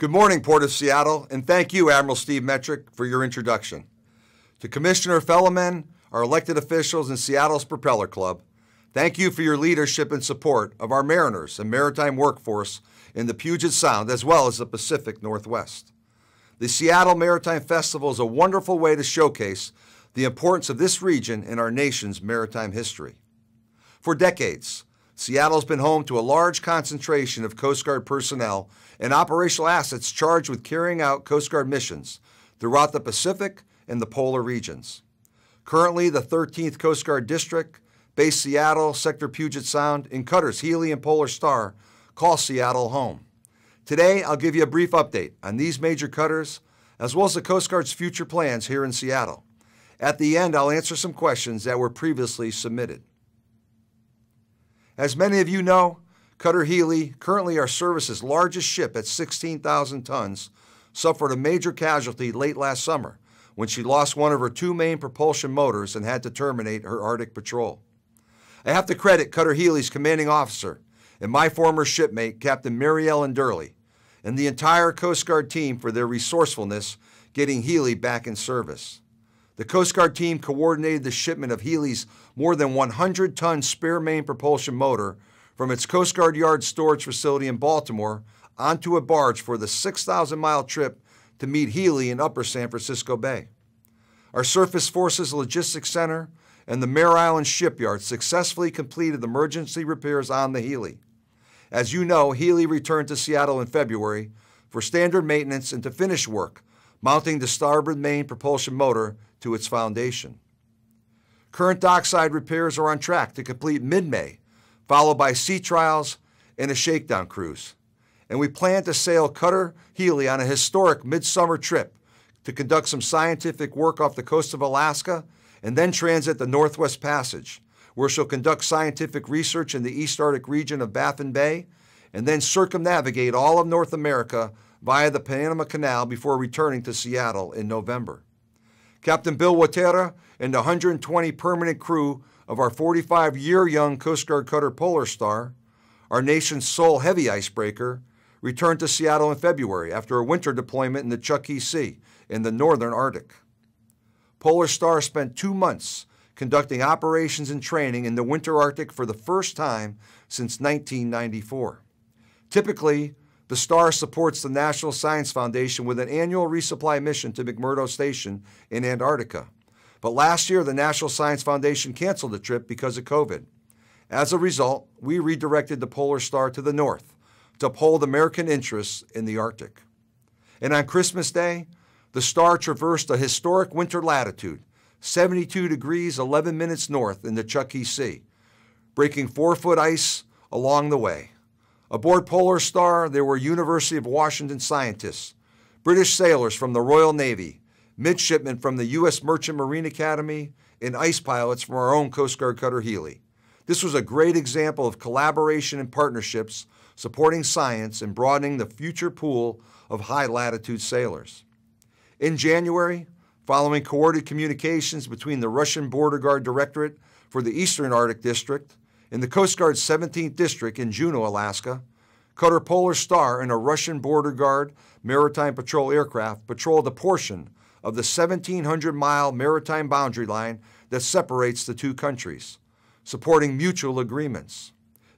Good morning, Port of Seattle, and thank you, Admiral Steve Metric, for your introduction. To Commissioner Fellman, our elected officials, and Seattle's Propeller Club, thank you for your leadership and support of our mariners and maritime workforce in the Puget Sound as well as the Pacific Northwest. The Seattle Maritime Festival is a wonderful way to showcase the importance of this region in our nation's maritime history. For decades, Seattle's been home to a large concentration of Coast Guard personnel and operational assets charged with carrying out Coast Guard missions throughout the Pacific and the polar regions. Currently, the 13th Coast Guard District, based Seattle, Sector Puget Sound, and Cutters, Healy, and Polar Star, call Seattle home. Today, I'll give you a brief update on these major cutters, as well as the Coast Guard's future plans here in Seattle. At the end, I'll answer some questions that were previously submitted. As many of you know, Cutter Healy, currently our service's largest ship at 16,000 tons, suffered a major casualty late last summer when she lost one of her two main propulsion motors and had to terminate her Arctic patrol. I have to credit Cutter Healy's commanding officer and my former shipmate, Captain Mary Ellen Durley, and the entire Coast Guard team for their resourcefulness getting Healy back in service. The Coast Guard team coordinated the shipment of Healy's more than 100 ton spare main propulsion motor from its Coast Guard Yard storage facility in Baltimore onto a barge for the 6,000 mile trip to meet Healy in Upper San Francisco Bay. Our Surface Forces Logistics Center and the Mare Island Shipyard successfully completed emergency repairs on the Healy. As you know, Healy returned to Seattle in February for standard maintenance and to finish work, mounting the starboard main propulsion motor to its foundation. Current dockside repairs are on track to complete mid May, followed by sea trials and a shakedown cruise. And we plan to sail Cutter Healy on a historic midsummer trip to conduct some scientific work off the coast of Alaska and then transit the Northwest Passage, where she'll conduct scientific research in the East Arctic region of Baffin Bay and then circumnavigate all of North America via the Panama Canal before returning to Seattle in November. Captain Bill Watera and the 120 permanent crew of our 45 year young Coast Guard cutter Polar Star, our nation's sole heavy icebreaker, returned to Seattle in February after a winter deployment in the Chukchi Sea in the northern Arctic. Polar Star spent two months conducting operations and training in the winter Arctic for the first time since 1994. Typically, the STAR supports the National Science Foundation with an annual resupply mission to McMurdo Station in Antarctica. But last year, the National Science Foundation canceled the trip because of COVID. As a result, we redirected the Polar Star to the north to uphold American interests in the Arctic. And on Christmas Day, the star traversed a historic winter latitude, 72 degrees 11 minutes north in the Chukchi Sea, breaking four foot ice along the way. Aboard Polar Star, there were University of Washington scientists, British sailors from the Royal Navy, midshipmen from the U.S. Merchant Marine Academy, and ice pilots from our own Coast Guard cutter Healy. This was a great example of collaboration and partnerships supporting science and broadening the future pool of high latitude sailors. In January, following coordinated communications between the Russian Border Guard Directorate for the Eastern Arctic District in the Coast Guard's 17th District in Juneau, Alaska, Cutter Polar Star and a Russian border guard maritime patrol aircraft patrolled a portion of the 1,700 mile maritime boundary line that separates the two countries, supporting mutual agreements.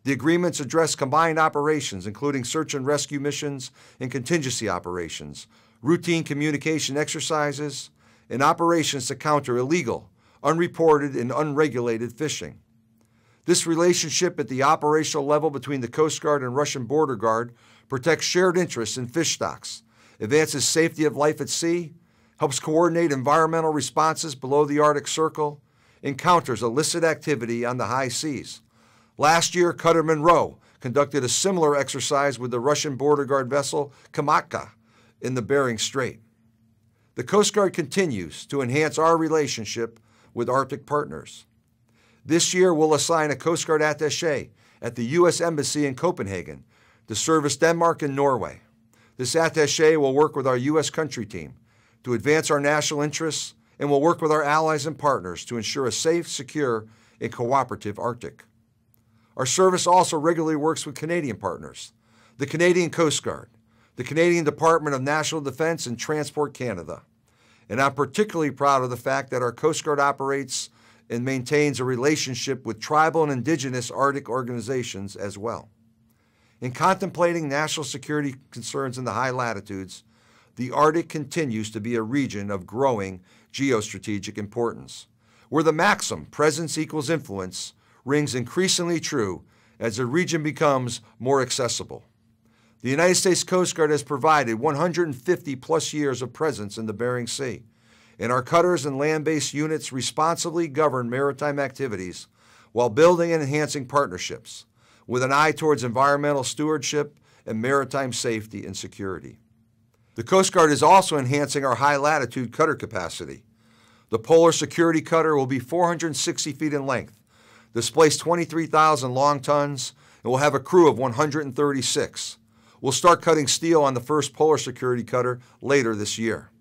The agreements address combined operations, including search and rescue missions and contingency operations, routine communication exercises, and operations to counter illegal, unreported, and unregulated fishing. This relationship at the operational level between the Coast Guard and Russian Border Guard protects shared interests in fish stocks, advances safety of life at sea, helps coordinate environmental responses below the Arctic Circle, and counters illicit activity on the high seas. Last year, Cutter Monroe conducted a similar exercise with the Russian Border Guard vessel Kamatka in the Bering Strait. The Coast Guard continues to enhance our relationship with Arctic partners. This year, we'll assign a Coast Guard attache at the U.S. Embassy in Copenhagen to service Denmark and Norway. This attache will work with our U.S. country team to advance our national interests and will work with our allies and partners to ensure a safe, secure, and cooperative Arctic. Our service also regularly works with Canadian partners, the Canadian Coast Guard, the Canadian Department of National Defense, and Transport Canada. And I'm particularly proud of the fact that our Coast Guard operates and maintains a relationship with tribal and indigenous Arctic organizations as well. In contemplating national security concerns in the high latitudes, the Arctic continues to be a region of growing geostrategic importance, where the maxim, presence equals influence, rings increasingly true as the region becomes more accessible. The United States Coast Guard has provided 150 plus years of presence in the Bering Sea, and our cutters and land based units responsibly govern maritime activities while building and enhancing partnerships with an eye towards environmental stewardship and maritime safety and security. The Coast Guard is also enhancing our high latitude cutter capacity. The Polar Security Cutter will be 460 feet in length, displace 23,000 long tons, and will have a crew of 136. We'll start cutting steel on the first Polar Security Cutter later this year.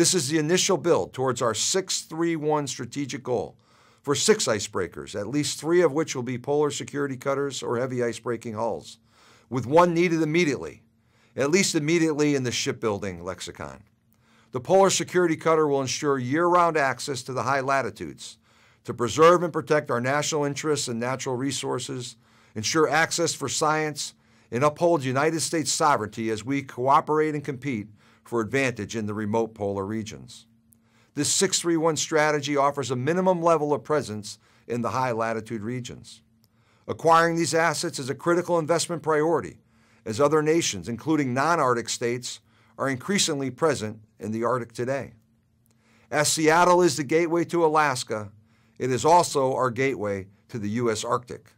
This is the initial build towards our 631 strategic goal for six icebreakers, at least three of which will be polar security cutters or heavy icebreaking hulls, with one needed immediately, at least immediately in the shipbuilding lexicon. The polar security cutter will ensure year round access to the high latitudes to preserve and protect our national interests and natural resources, ensure access for science, and uphold United States sovereignty as we cooperate and compete for advantage in the remote polar regions. This 631 strategy offers a minimum level of presence in the high latitude regions. Acquiring these assets is a critical investment priority as other nations, including non Arctic states, are increasingly present in the Arctic today. As Seattle is the gateway to Alaska, it is also our gateway to the U.S. Arctic.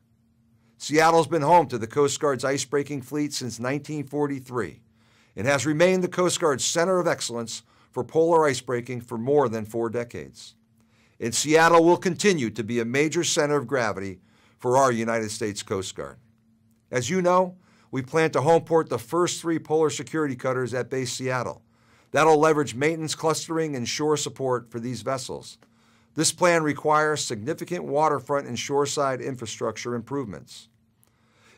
Seattle's been home to the Coast Guard's icebreaking fleet since 1943 it has remained the Coast Guard's center of excellence for polar ice breaking for more than four decades. And Seattle will continue to be a major center of gravity for our United States Coast Guard. As you know, we plan to homeport the first three polar security cutters at Base Seattle. That'll leverage maintenance clustering and shore support for these vessels. This plan requires significant waterfront and shoreside infrastructure improvements.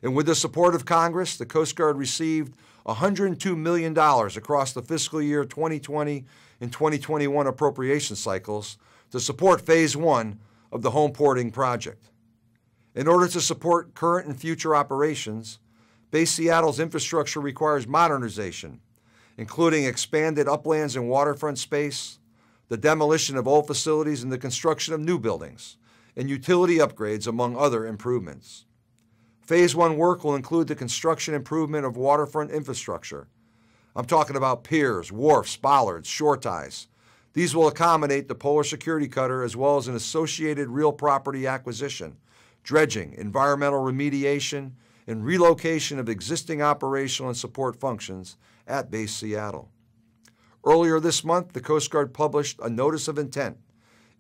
And with the support of Congress, the Coast Guard received $102 million across the fiscal year 2020 and 2021 appropriation cycles to support phase one of the home porting project. In order to support current and future operations, Bay Seattle's infrastructure requires modernization, including expanded uplands and waterfront space, the demolition of old facilities, and the construction of new buildings, and utility upgrades, among other improvements. Phase one work will include the construction improvement of waterfront infrastructure. I'm talking about piers, wharfs, bollards, shore ties. These will accommodate the Polar Security Cutter as well as an associated real property acquisition, dredging, environmental remediation, and relocation of existing operational and support functions at Base Seattle. Earlier this month, the Coast Guard published a notice of intent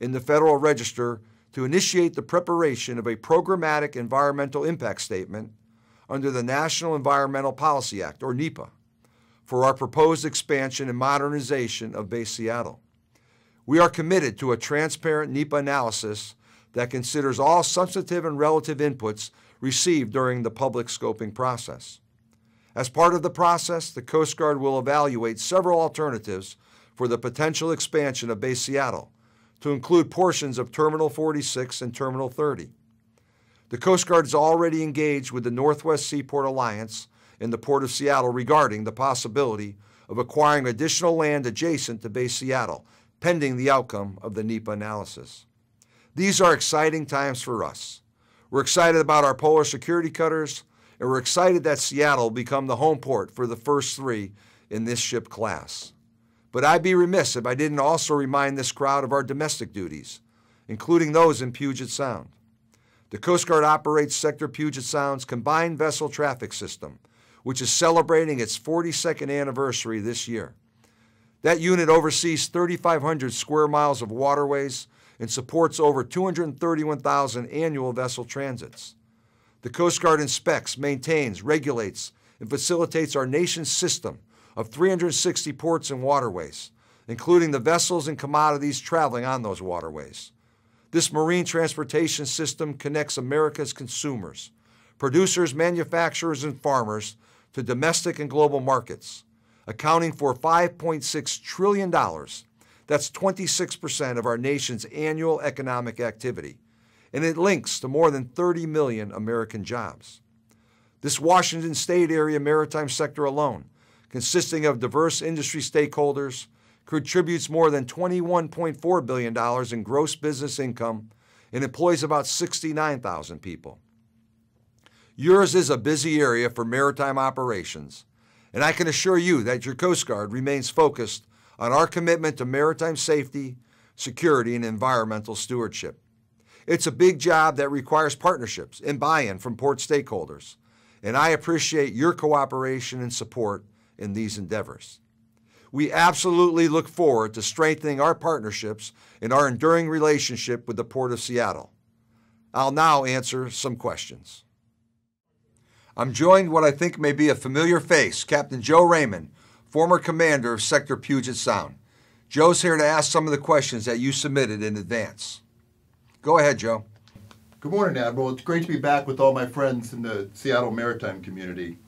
in the Federal Register to initiate the preparation of a programmatic environmental impact statement under the National Environmental Policy Act, or NEPA, for our proposed expansion and modernization of Bay Seattle. We are committed to a transparent NEPA analysis that considers all substantive and relative inputs received during the public scoping process. As part of the process, the Coast Guard will evaluate several alternatives for the potential expansion of Bay Seattle, to include portions of Terminal 46 and Terminal 30. The Coast Guard is already engaged with the Northwest Seaport Alliance and the Port of Seattle regarding the possibility of acquiring additional land adjacent to Bay Seattle, pending the outcome of the NEPA analysis. These are exciting times for us. We're excited about our polar security cutters, and we're excited that Seattle will become the home port for the first three in this ship class. But I'd be remiss if I didn't also remind this crowd of our domestic duties, including those in Puget Sound. The Coast Guard operates Sector Puget Sound's Combined Vessel Traffic System, which is celebrating its 42nd anniversary this year. That unit oversees 3,500 square miles of waterways and supports over 231,000 annual vessel transits. The Coast Guard inspects, maintains, regulates, and facilitates our nation's system of 360 ports and waterways, including the vessels and commodities traveling on those waterways. This marine transportation system connects America's consumers, producers, manufacturers, and farmers to domestic and global markets, accounting for $5.6 trillion. That's 26% of our nation's annual economic activity, and it links to more than 30 million American jobs. This Washington state area maritime sector alone consisting of diverse industry stakeholders, contributes more than $21.4 billion in gross business income, and employs about 69,000 people. Yours is a busy area for maritime operations, and I can assure you that your Coast Guard remains focused on our commitment to maritime safety, security, and environmental stewardship. It's a big job that requires partnerships and buy in from port stakeholders, and I appreciate your cooperation and support in these endeavors. We absolutely look forward to strengthening our partnerships and our enduring relationship with the Port of Seattle. I'll now answer some questions. I'm joined what I think may be a familiar face, Captain Joe Raymond, former commander of Sector Puget Sound. Joe's here to ask some of the questions that you submitted in advance. Go ahead, Joe. Good morning, Admiral. It's great to be back with all my friends in the Seattle maritime community.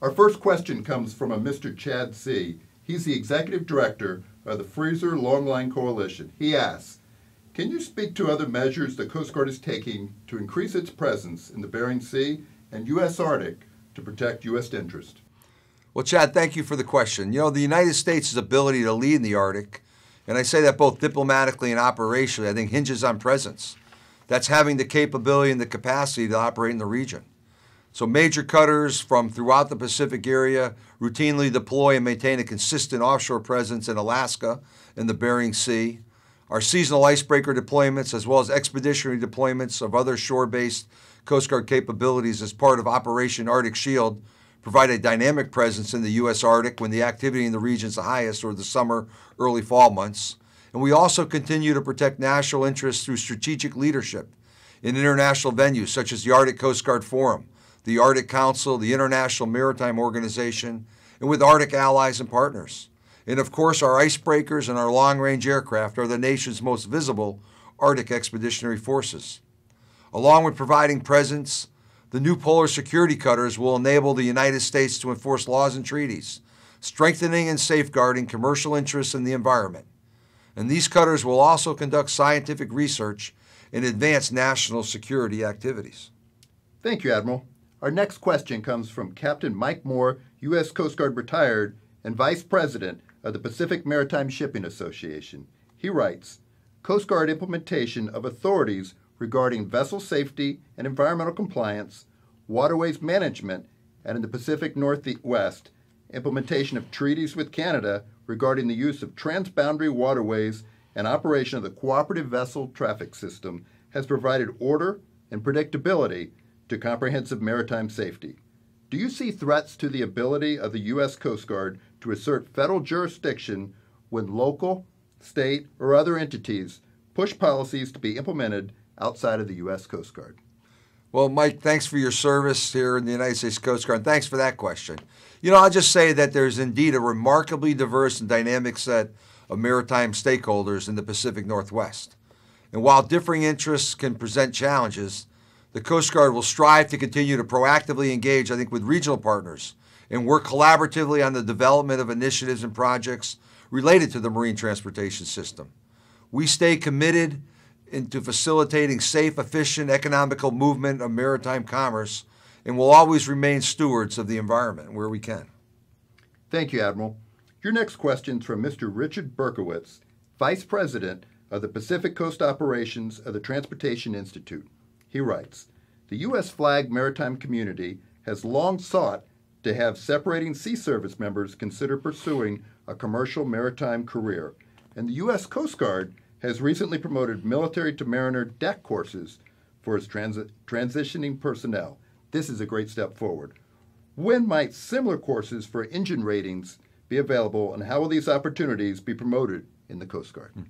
Our first question comes from a Mr. Chad C. He's the executive director of the Freezer Longline Coalition. He asks, can you speak to other measures the Coast Guard is taking to increase its presence in the Bering Sea and U.S. Arctic to protect U.S. interest? Well, Chad, thank you for the question. You know, the United States' ability to lead in the Arctic, and I say that both diplomatically and operationally, I think hinges on presence. That's having the capability and the capacity to operate in the region. So major cutters from throughout the Pacific area routinely deploy and maintain a consistent offshore presence in Alaska and the Bering Sea. Our seasonal icebreaker deployments, as well as expeditionary deployments of other shore-based Coast Guard capabilities as part of Operation Arctic Shield, provide a dynamic presence in the U.S. Arctic when the activity in the region is the highest or the summer, early fall months. And we also continue to protect national interests through strategic leadership in international venues such as the Arctic Coast Guard Forum, the Arctic Council, the International Maritime Organization, and with Arctic allies and partners. And of course, our icebreakers and our long range aircraft are the nation's most visible Arctic expeditionary forces. Along with providing presence, the new polar security cutters will enable the United States to enforce laws and treaties, strengthening and safeguarding commercial interests in the environment. And these cutters will also conduct scientific research and advance national security activities. Thank you, Admiral. Our next question comes from Captain Mike Moore, U.S. Coast Guard retired and Vice President of the Pacific Maritime Shipping Association. He writes Coast Guard implementation of authorities regarding vessel safety and environmental compliance, waterways management, and in the Pacific Northwest, implementation of treaties with Canada regarding the use of transboundary waterways and operation of the Cooperative Vessel Traffic System has provided order and predictability to comprehensive maritime safety. Do you see threats to the ability of the U.S. Coast Guard to assert federal jurisdiction when local, state, or other entities push policies to be implemented outside of the U.S. Coast Guard? Well, Mike, thanks for your service here in the United States Coast Guard. Thanks for that question. You know, I'll just say that there's indeed a remarkably diverse and dynamic set of maritime stakeholders in the Pacific Northwest. And while differing interests can present challenges, the Coast Guard will strive to continue to proactively engage, I think, with regional partners and work collaboratively on the development of initiatives and projects related to the marine transportation system. We stay committed into facilitating safe, efficient, economical movement of maritime commerce and will always remain stewards of the environment where we can. Thank you, Admiral. Your next question is from Mr. Richard Berkowitz, Vice President of the Pacific Coast Operations of the Transportation Institute. He writes The U.S. flag maritime community has long sought to have separating sea service members consider pursuing a commercial maritime career, and the U.S. Coast Guard has recently promoted military to mariner deck courses for its transitioning personnel. This is a great step forward. When might similar courses for engine ratings be available, and how will these opportunities be promoted in the Coast Guard? Mm.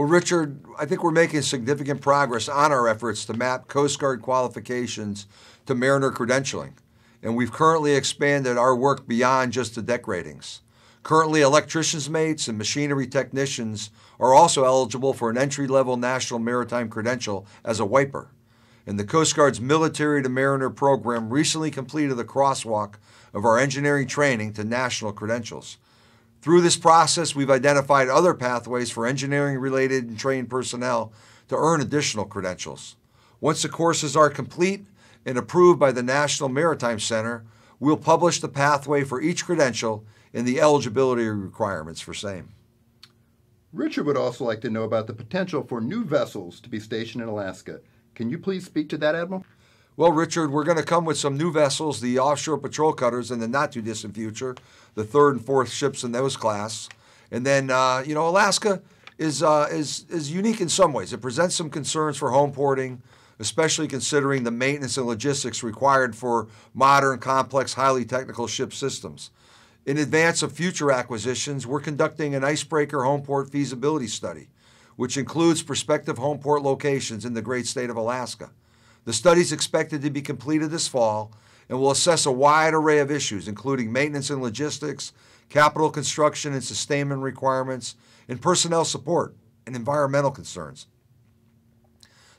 Well, Richard, I think we're making significant progress on our efforts to map Coast Guard qualifications to Mariner credentialing, and we've currently expanded our work beyond just the deck ratings. Currently, electricians' mates and machinery technicians are also eligible for an entry level National Maritime Credential as a wiper. And the Coast Guard's Military to Mariner program recently completed the crosswalk of our engineering training to national credentials. Through this process, we've identified other pathways for engineering related and trained personnel to earn additional credentials. Once the courses are complete and approved by the National Maritime Center, we'll publish the pathway for each credential and the eligibility requirements for same. Richard would also like to know about the potential for new vessels to be stationed in Alaska. Can you please speak to that, Admiral? Well, Richard, we're going to come with some new vessels, the offshore patrol cutters in the not too distant future, the third and fourth ships in those class. And then, uh, you know, Alaska is, uh, is, is unique in some ways. It presents some concerns for home porting, especially considering the maintenance and logistics required for modern, complex, highly technical ship systems. In advance of future acquisitions, we're conducting an icebreaker home port feasibility study, which includes prospective home port locations in the great state of Alaska. The study is expected to be completed this fall and will assess a wide array of issues, including maintenance and logistics, capital construction and sustainment requirements, and personnel support and environmental concerns.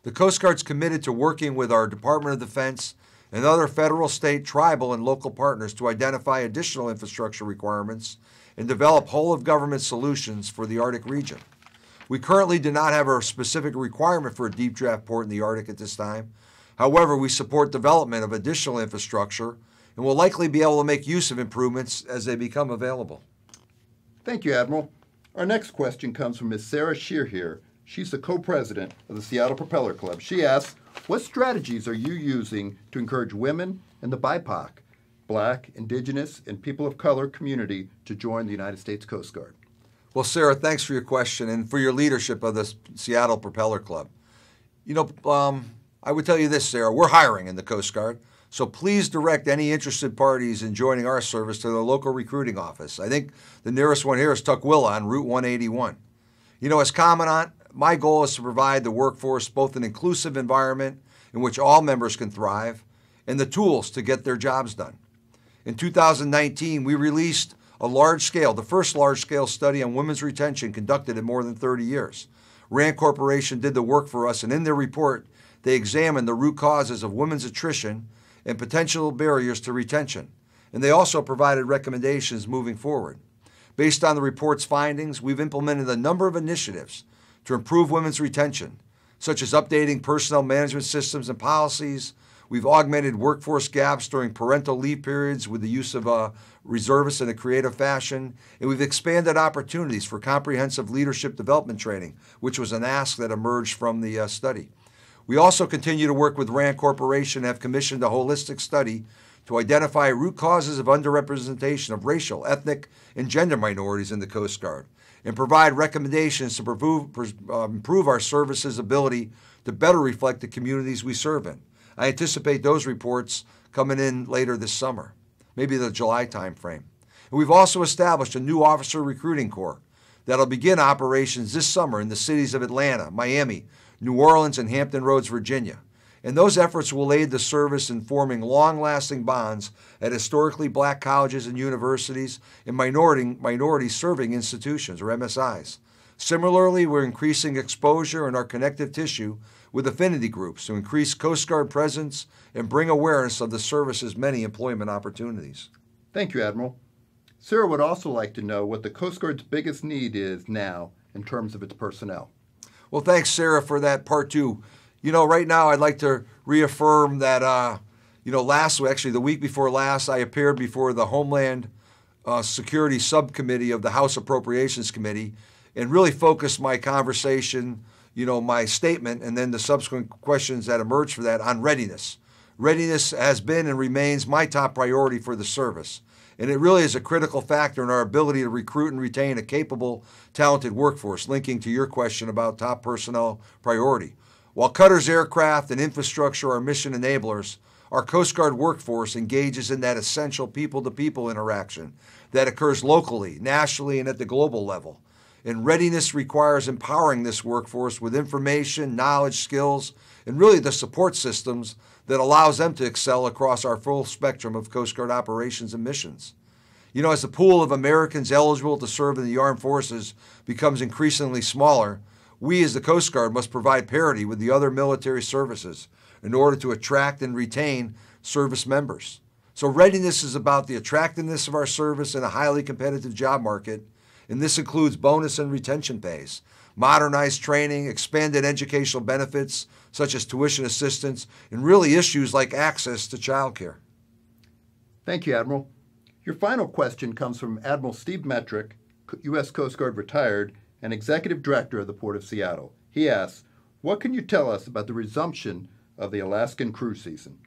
The Coast Guard is committed to working with our Department of Defense and other federal, state, tribal, and local partners to identify additional infrastructure requirements and develop whole of government solutions for the Arctic region. We currently do not have a specific requirement for a deep draft port in the Arctic at this time, However, we support development of additional infrastructure and will likely be able to make use of improvements as they become available. Thank you, Admiral. Our next question comes from Ms. Sarah Shear here. She's the co-president of the Seattle Propeller Club. She asks, what strategies are you using to encourage women and the BIPOC, black, indigenous, and people of color community to join the United States Coast Guard? Well, Sarah, thanks for your question and for your leadership of the Seattle Propeller Club. You know, um, I would tell you this, Sarah, we're hiring in the Coast Guard. So please direct any interested parties in joining our service to their local recruiting office. I think the nearest one here is Tukwila on Route 181. You know, as Commandant, my goal is to provide the workforce both an inclusive environment in which all members can thrive and the tools to get their jobs done. In 2019, we released a large scale, the first large scale study on women's retention conducted in more than 30 years. RAND Corporation did the work for us, and in their report, they examined the root causes of women's attrition and potential barriers to retention, and they also provided recommendations moving forward. Based on the report's findings, we've implemented a number of initiatives to improve women's retention, such as updating personnel management systems and policies. We've augmented workforce gaps during parental leave periods with the use of uh, reservists in a creative fashion. And we've expanded opportunities for comprehensive leadership development training, which was an ask that emerged from the uh, study. We also continue to work with RAND Corporation and have commissioned a holistic study to identify root causes of underrepresentation of racial, ethnic, and gender minorities in the Coast Guard and provide recommendations to um, improve, our services' ability to better reflect the communities we serve in. I anticipate those reports coming in later this summer, maybe the July timeframe. And we've also established a new officer recruiting corps that'll begin operations this summer in the cities of Atlanta, Miami, New Orleans, and Hampton Roads, Virginia. And those efforts will aid the service in forming long lasting bonds at historically black colleges and universities and minority, minority serving institutions, or MSIs. Similarly, we're increasing exposure in our connective tissue with affinity groups to increase Coast Guard presence and bring awareness of the service's many employment opportunities. Thank you, Admiral. Sarah would also like to know what the Coast Guard's biggest need is now in terms of its personnel. Well, thanks, Sarah, for that part two. You know, right now I'd like to reaffirm that, uh, you know, last, actually the week before last, I appeared before the Homeland uh, Security Subcommittee of the House Appropriations Committee and really focused my conversation, you know, my statement, and then the subsequent questions that emerged for that on readiness. Readiness has been and remains my top priority for the service and it really is a critical factor in our ability to recruit and retain a capable, talented workforce, linking to your question about top personnel priority. While Cutter's aircraft and infrastructure are mission enablers, our Coast Guard workforce engages in that essential people to people interaction that occurs locally, nationally, and at the global level. And readiness requires empowering this workforce with information, knowledge, skills, and really the support systems that allows them to excel across our full spectrum of Coast Guard operations and missions. You know, as the pool of Americans eligible to serve in the armed forces becomes increasingly smaller, we as the Coast Guard must provide parity with the other military services in order to attract and retain service members. So, readiness is about the attractiveness of our service in a highly competitive job market, and this includes bonus and retention pays, modernized training, expanded educational benefits, such as tuition assistance, and really issues like access to childcare. Thank you, Admiral. Your final question comes from Admiral Steve Metrick, U.S. Coast Guard retired and Executive Director of the Port of Seattle. He asks, What can you tell us about the resumption of the Alaskan cruise season?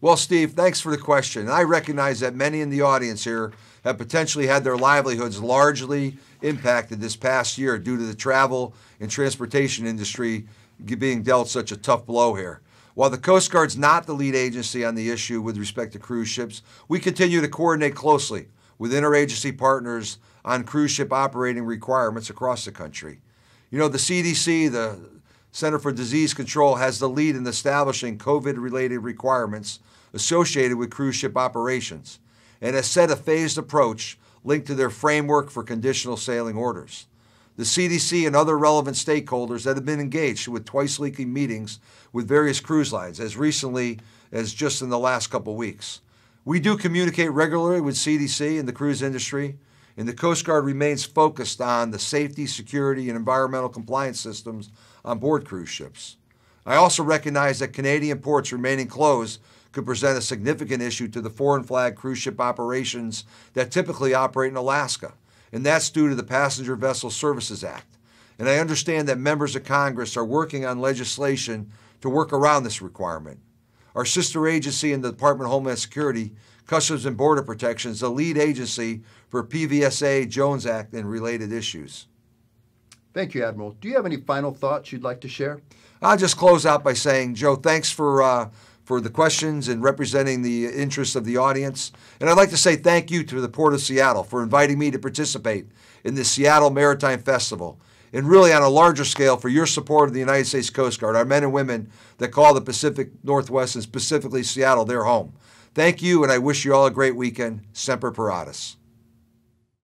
Well, Steve, thanks for the question. I recognize that many in the audience here have potentially had their livelihoods largely impacted this past year due to the travel and transportation industry being dealt such a tough blow here. While the Coast Guard's not the lead agency on the issue with respect to cruise ships, we continue to coordinate closely with interagency partners on cruise ship operating requirements across the country. You know, the CDC, the Center for Disease Control, has the lead in establishing COVID related requirements associated with cruise ship operations and has set a phased approach linked to their framework for conditional sailing orders the CDC and other relevant stakeholders that have been engaged with twice weekly meetings with various cruise lines as recently as just in the last couple weeks. We do communicate regularly with CDC and the cruise industry, and the Coast Guard remains focused on the safety, security, and environmental compliance systems on board cruise ships. I also recognize that Canadian ports remaining closed could present a significant issue to the foreign flag cruise ship operations that typically operate in Alaska and that's due to the Passenger Vessel Services Act. And I understand that members of Congress are working on legislation to work around this requirement. Our sister agency in the Department of Homeland Security, Customs and Border Protection, is the lead agency for PVSA, Jones Act, and related issues. Thank you, Admiral. Do you have any final thoughts you'd like to share? I'll just close out by saying, Joe, thanks for uh, for the questions and representing the interests of the audience. And I'd like to say thank you to the Port of Seattle for inviting me to participate in the Seattle Maritime Festival. And really, on a larger scale, for your support of the United States Coast Guard, our men and women that call the Pacific Northwest and specifically Seattle their home. Thank you, and I wish you all a great weekend. Semper Paratus.